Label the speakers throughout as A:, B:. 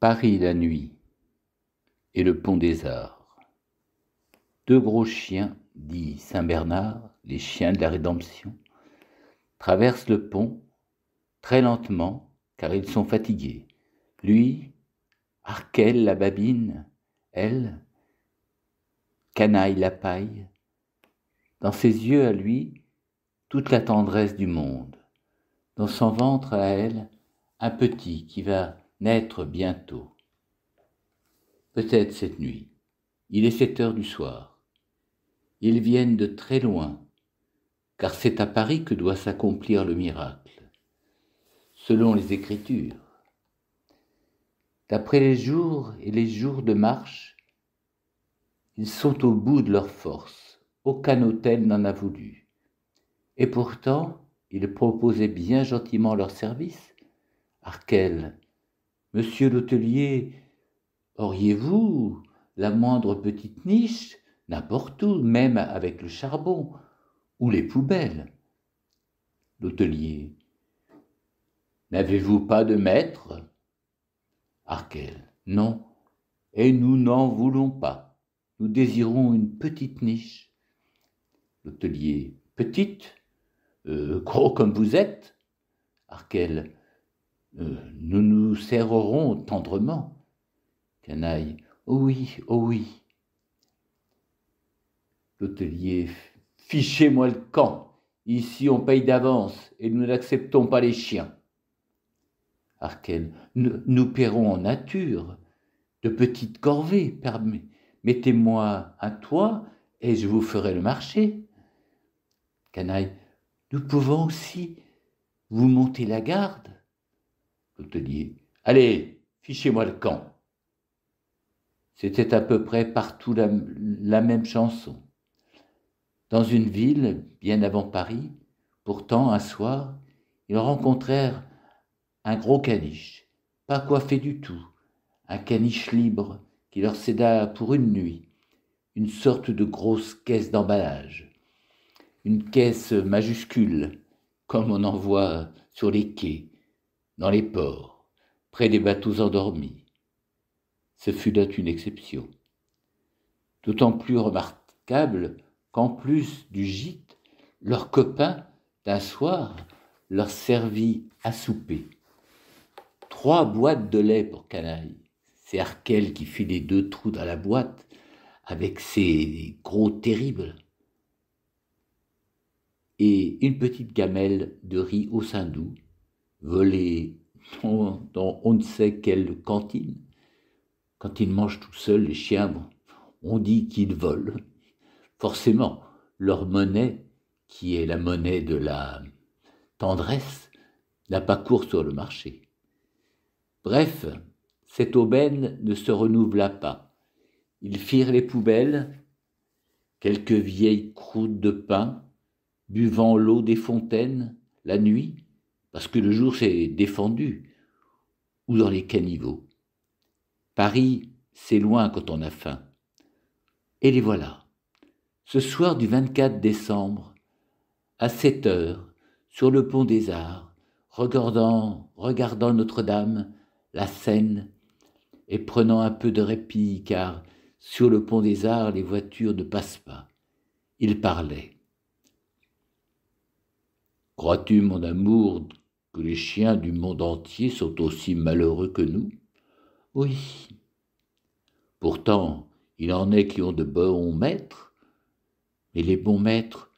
A: Paris la nuit et le pont des arts. Deux gros chiens, dit Saint Bernard, les chiens de la rédemption, traversent le pont très lentement car ils sont fatigués. Lui, Arkel la babine, elle, Canaille la paille, dans ses yeux à lui, toute la tendresse du monde, dans son ventre à elle, un petit qui va naître bientôt. Peut-être cette nuit. Il est sept heures du soir. Ils viennent de très loin, car c'est à Paris que doit s'accomplir le miracle, selon les Écritures. D'après les jours et les jours de marche, ils sont au bout de leur force. Aucun hôtel n'en a voulu. Et pourtant, ils proposaient bien gentiment leur service. Arkel, Monsieur l'hôtelier, auriez-vous la moindre petite niche, n'importe où, même avec le charbon, ou les poubelles L'hôtelier. N'avez-vous pas de maître Arkel. Non, et nous n'en voulons pas. Nous désirons une petite niche. L'hôtelier. Petite euh, Gros comme vous êtes Arkel. Euh, nous nous serrerons tendrement. Canaille, oh oui, oh oui. L'hôtelier, fichez-moi le camp. Ici, on paye d'avance et nous n'acceptons pas les chiens. Arken, nous, paierons en nature, de petites corvées, mettez-moi un toit et je vous ferai le marché. Canaille, nous pouvons aussi vous monter la garde. Allez, fichez-moi le camp. C'était à peu près partout la, même chanson. Dans une ville, bien avant Paris, pourtant, un soir, ils rencontrèrent un gros caniche, pas coiffé du tout, un caniche libre qui leur céda pour une nuit une sorte de grosse caisse d'emballage, une caisse majuscule, comme on en voit sur les quais, dans les ports, près des bateaux endormis. Ce fut là une exception. D'autant plus remarquable qu'en plus du gîte, leur copain, d'un soir, leur servit à souper. Trois boîtes de lait pour Canaille. C'est Arkel qui fit les deux trous dans la boîte avec ses gros terribles. Et une petite gamelle de riz au sein doux voler dans, on ne sait quelle cantine. Quand ils mangent tout seuls, les chiens, on dit qu'ils volent. Forcément, leur monnaie, qui est la monnaie de la tendresse, n'a pas cours sur le marché. Bref, cette aubaine ne se renouvela pas. Ils firent les poubelles, quelques vieilles croûtes de pain, buvant l'eau des fontaines la nuit, parce que le jour s'est défendu, ou dans les caniveaux. Paris, c'est loin quand on a faim. Et les voilà. Ce soir du 24 décembre, à 7 heures, sur le pont des Arts, regardant, regardant Notre-Dame, la Seine, et prenant un peu de répit, car sur le pont des Arts, les voitures ne passent pas. Il parlait. Crois-tu, mon amour, que les chiens du monde entier sont aussi malheureux que nous Oui. Pourtant, il en est qui ont de bons maîtres, mais les bons maîtres,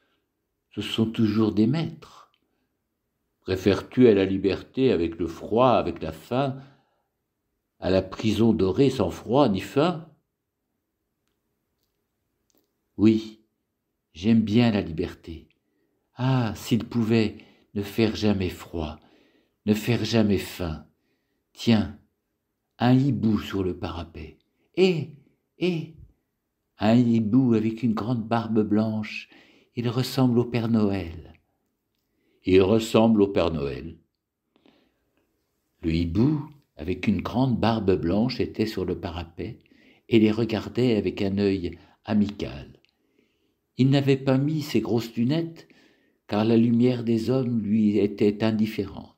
A: ce sont toujours des maîtres. Préfères-tu à la liberté avec le froid, avec la faim, à la prison dorée sans froid ni faim Oui, j'aime bien la liberté. Ah, s'il pouvait ne faire jamais froid, ne faire jamais faim. Tiens, un hibou sur le parapet. Hé, hé, Un hibou avec une grande barbe blanche. Il ressemble au Père Noël. Il ressemble au Père Noël. Le hibou, avec une grande barbe blanche, était sur le parapet et les regardait avec un œil amical. Il n'avait pas mis ses grosses lunettes, car la lumière des hommes lui était indifférente.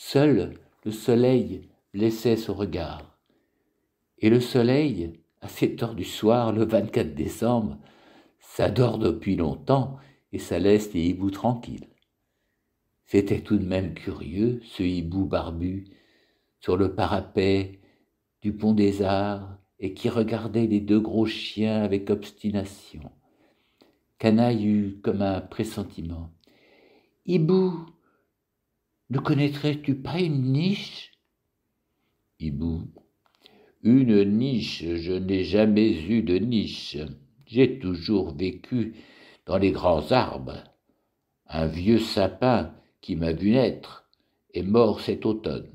A: Seul le soleil laissait son regard. Et le soleil, à sept heures du soir, le 24 décembre, s'adore depuis longtemps et ça laisse les hiboux tranquilles. C'était tout de même curieux, ce hibou barbu, sur le parapet du pont des Arts, et qui regardait les deux gros chiens avec obstination. Canaille eut comme un pressentiment. Hibou, ne connaîtrais-tu pas une niche Hibou. Une niche, je n'ai jamais eu de niche. J'ai toujours vécu dans les grands arbres. Un vieux sapin qui m'a vu naître est mort cet automne.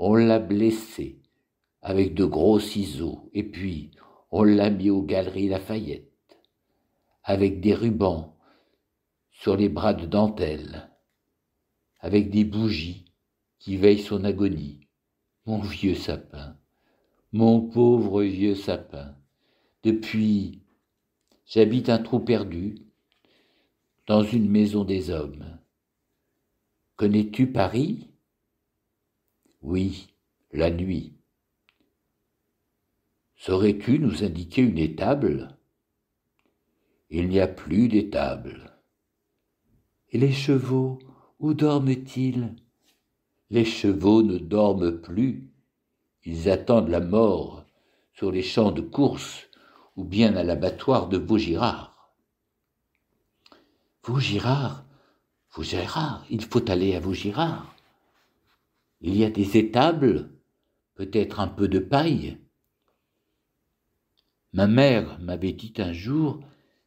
A: On l'a blessé avec de gros ciseaux, et puis on l'a mis aux galeries Lafayette, avec des rubans sur les bras de dentelle avec des bougies qui veillent son agonie. Mon vieux sapin, mon pauvre vieux sapin. Depuis, j'habite un trou perdu dans une maison des hommes. Connais-tu Paris Oui, la nuit. Saurais-tu nous indiquer une étable Il n'y a plus d'étable. Et les chevaux où dorment-ils Les chevaux ne dorment plus. Ils attendent la mort sur les champs de course ou bien à l'abattoir de Vaugirard. Vaugirard Vaugirard, il faut aller à Vaugirard. Il y a des étables, peut-être un peu de paille. Ma mère m'avait dit un jour,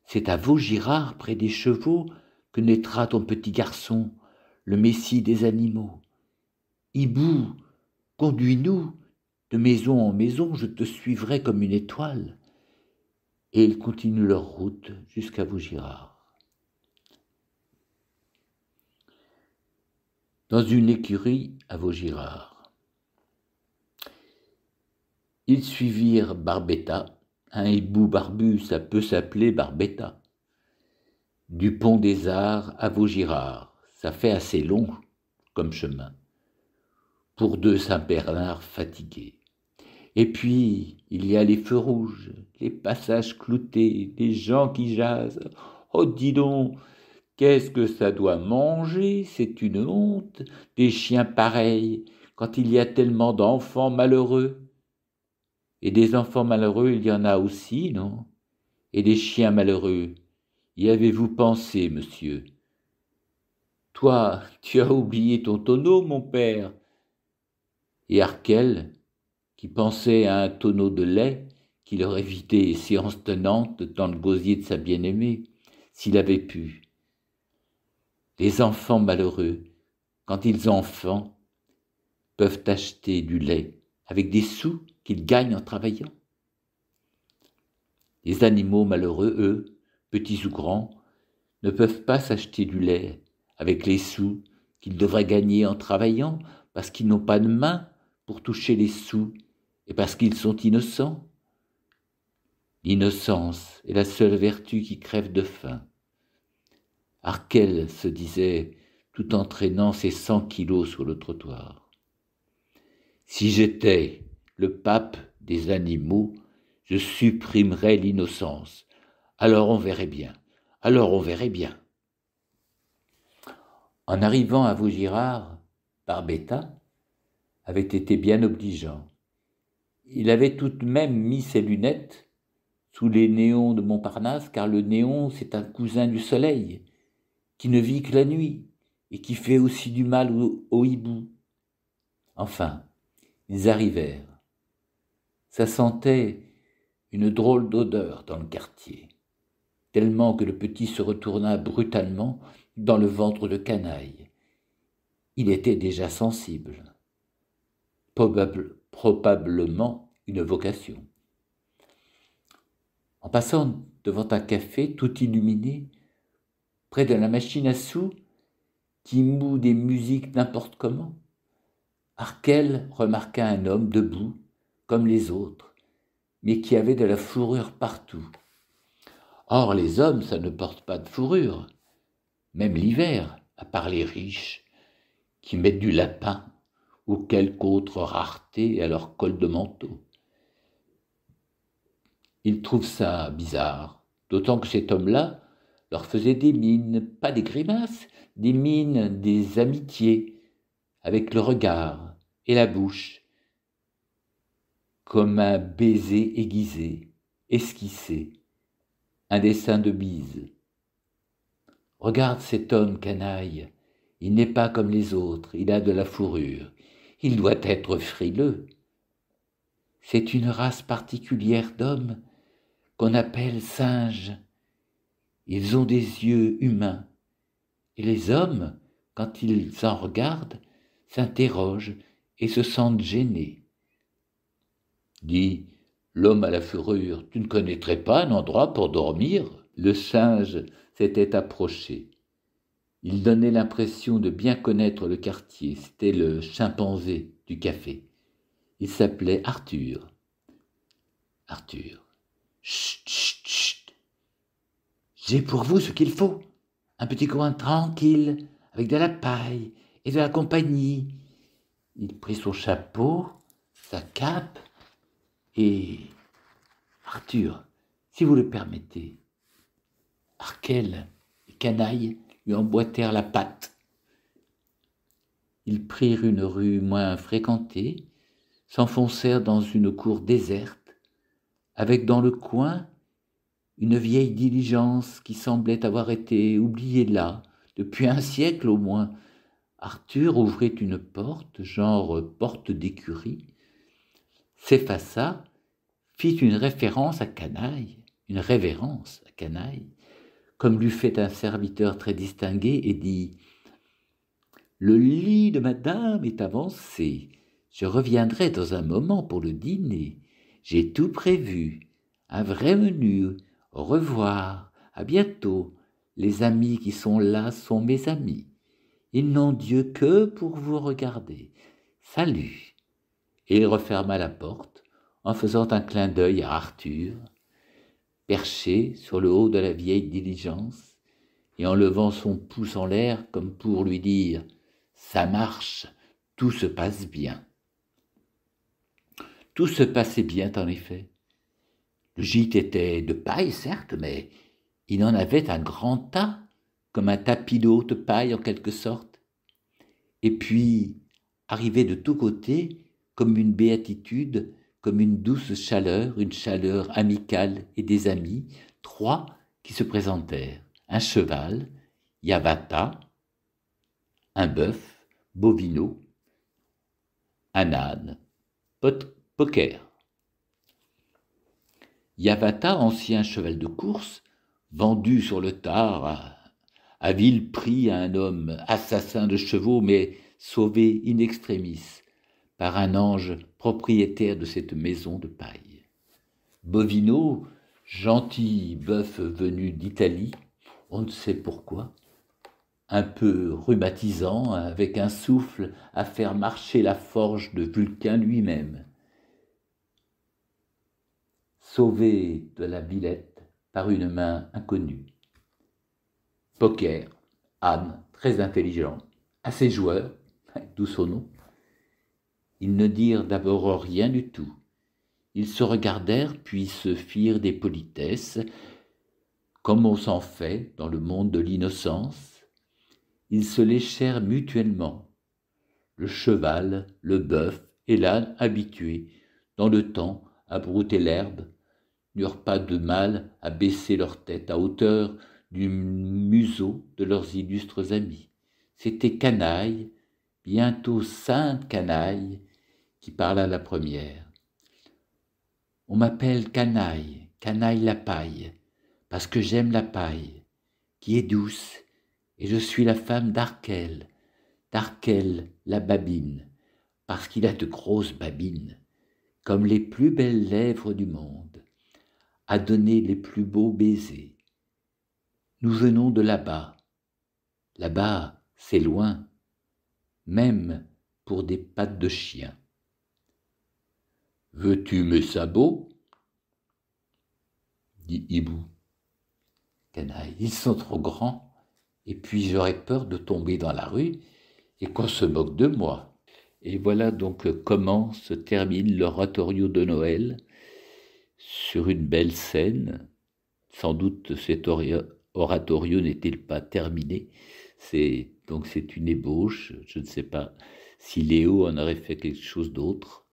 A: c'est à Vaugirard, près des chevaux, que naîtra ton petit garçon le Messie des animaux. Hibou, conduis-nous, de maison en maison, je te suivrai comme une étoile. Et ils continuent leur route jusqu'à Vaugirard. Dans une écurie à Vaugirard, ils suivirent Barbetta, un hibou barbu, ça peut s'appeler Barbetta, du pont des Arts à Vaugirard ça fait assez long comme chemin pour deux Saint-Bernard fatigués. Et puis, il y a les feux rouges, les passages cloutés, les gens qui jasent. Oh, dis donc, qu'est-ce que ça doit manger C'est une honte, des chiens pareils, quand il y a tellement d'enfants malheureux. Et des enfants malheureux, il y en a aussi, non Et des chiens malheureux. Y avez-vous pensé, monsieur toi, tu as oublié ton tonneau, mon père. Et Arkel, qui pensait à un tonneau de lait qu'il aurait vidé séance tenante dans le gosier de sa bien-aimée, s'il avait pu. Les enfants malheureux, quand ils ont faim, peuvent acheter du lait avec des sous qu'ils gagnent en travaillant. Les animaux malheureux, eux, petits ou grands, ne peuvent pas s'acheter du lait avec les sous qu'ils devraient gagner en travaillant, parce qu'ils n'ont pas de main pour toucher les sous, et parce qu'ils sont innocents. L'innocence est la seule vertu qui crève de faim. Arkel se disait tout entraînant ses cent kilos sur le trottoir. Si j'étais le pape des animaux, je supprimerais l'innocence. Alors on verrait bien. Alors on verrait bien en arrivant à Vaugirard Barbetta avait été bien obligeant. Il avait tout de même mis ses lunettes sous les néons de Montparnasse, car le néon, c'est un cousin du soleil, qui ne vit que la nuit, et qui fait aussi du mal aux hiboux. Enfin, ils arrivèrent. Ça sentait une drôle d'odeur dans le quartier, tellement que le petit se retourna brutalement dans le ventre de canaille. Il était déjà sensible. Probable, probablement une vocation. En passant devant un café tout illuminé, près de la machine à sous qui moue des musiques n'importe comment, Arkel remarqua un homme debout, comme les autres, mais qui avait de la fourrure partout. Or, les hommes, ça ne porte pas de fourrure même l'hiver, à part les riches, qui mettent du lapin ou quelque autre rareté à leur col de manteau. Ils trouvent ça bizarre, d'autant que cet homme-là leur faisait des mines, pas des grimaces, des mines, des amitiés, avec le regard et la bouche, comme un baiser aiguisé, esquissé, un dessin de bise. Regarde cet homme canaille. Il n'est pas comme les autres, il a de la fourrure. Il doit être frileux. C'est une race particulière d'hommes qu'on appelle singes. Ils ont des yeux humains. Et les hommes, quand ils en regardent, s'interrogent et se sentent gênés. Dis, l'homme à la fourrure, tu ne connaîtrais pas un endroit pour dormir Le singe s'était approché. Il donnait l'impression de bien connaître le quartier, c'était le chimpanzé du café. Il s'appelait Arthur. Arthur. Chut, chut, chut. J'ai pour vous ce qu'il faut. Un petit coin tranquille, avec de la paille et de la compagnie. Il prit son chapeau, sa cape, et Arthur, si vous le permettez, par quelle les lui emboîtèrent la patte. Ils prirent une rue moins fréquentée, s'enfoncèrent dans une cour déserte, avec dans le coin une vieille diligence qui semblait avoir été oubliée là, depuis un siècle au moins. Arthur ouvrit une porte, genre porte d'écurie, s'effaça, fit une référence à Canaille, une révérence à Canaille, comme l'eût fait un serviteur très distingué, et dit Le lit de madame est avancé. Je reviendrai dans un moment pour le dîner. J'ai tout prévu. Un vrai menu. Au revoir. À bientôt. Les amis qui sont là sont mes amis. Ils n'ont Dieu que pour vous regarder. Salut. Et il referma la porte en faisant un clin d'œil à Arthur, perché sur le haut de la vieille diligence, et en levant son pouce en l'air comme pour lui dire ⁇ Ça marche, tout se passe bien ⁇ Tout se passait bien en effet. Le gîte était de paille, certes, mais il en avait un grand tas, comme un tapis de haute paille en quelque sorte. Et puis, arrivait de tous côtés, comme une béatitude, comme une douce chaleur, une chaleur amicale et des amis, trois qui se présentèrent un cheval, Yavata, un bœuf, Bovino, un âne, pot poker. Yavata, ancien cheval de course, vendu sur le tard à, à vil prix à un homme assassin de chevaux, mais sauvé in extremis par un ange propriétaire de cette maison de paille. Bovino, gentil bœuf venu d'Italie, on ne sait pourquoi, un peu rhumatisant, avec un souffle à faire marcher la forge de Vulcan lui-même. Sauvé de la villette par une main inconnue. Poker, âme très intelligent, assez joueur d'où son nom, ils ne dirent d'abord rien du tout. Ils se regardèrent puis se firent des politesses, comme on s'en fait dans le monde de l'innocence. Ils se léchèrent mutuellement. Le cheval, le bœuf et l'âne habitués, dans le temps, à brouter l'herbe, n'eurent pas de mal à baisser leur tête à hauteur du museau de leurs illustres amis. C'était Canaille, bientôt Sainte-Canaille, qui parla la première. On m'appelle Canaille, Canaille la paille, parce que j'aime la paille, qui est douce, et je suis la femme d'Arkel, d'Arkel la babine, parce qu'il a de grosses babines, comme les plus belles lèvres du monde, à donner les plus beaux baisers. Nous venons de là-bas. Là-bas, c'est loin, même pour des pattes de chien. Veux-tu mes sabots dit Hibou. Canaille, ils sont trop grands, et puis j'aurais peur de tomber dans la rue et qu'on se moque de moi. Et voilà donc comment se termine l'oratorio de Noël sur une belle scène. Sans doute cet oratorio n'est-il pas terminé. C'est donc c'est une ébauche. Je ne sais pas si Léo en aurait fait quelque chose d'autre.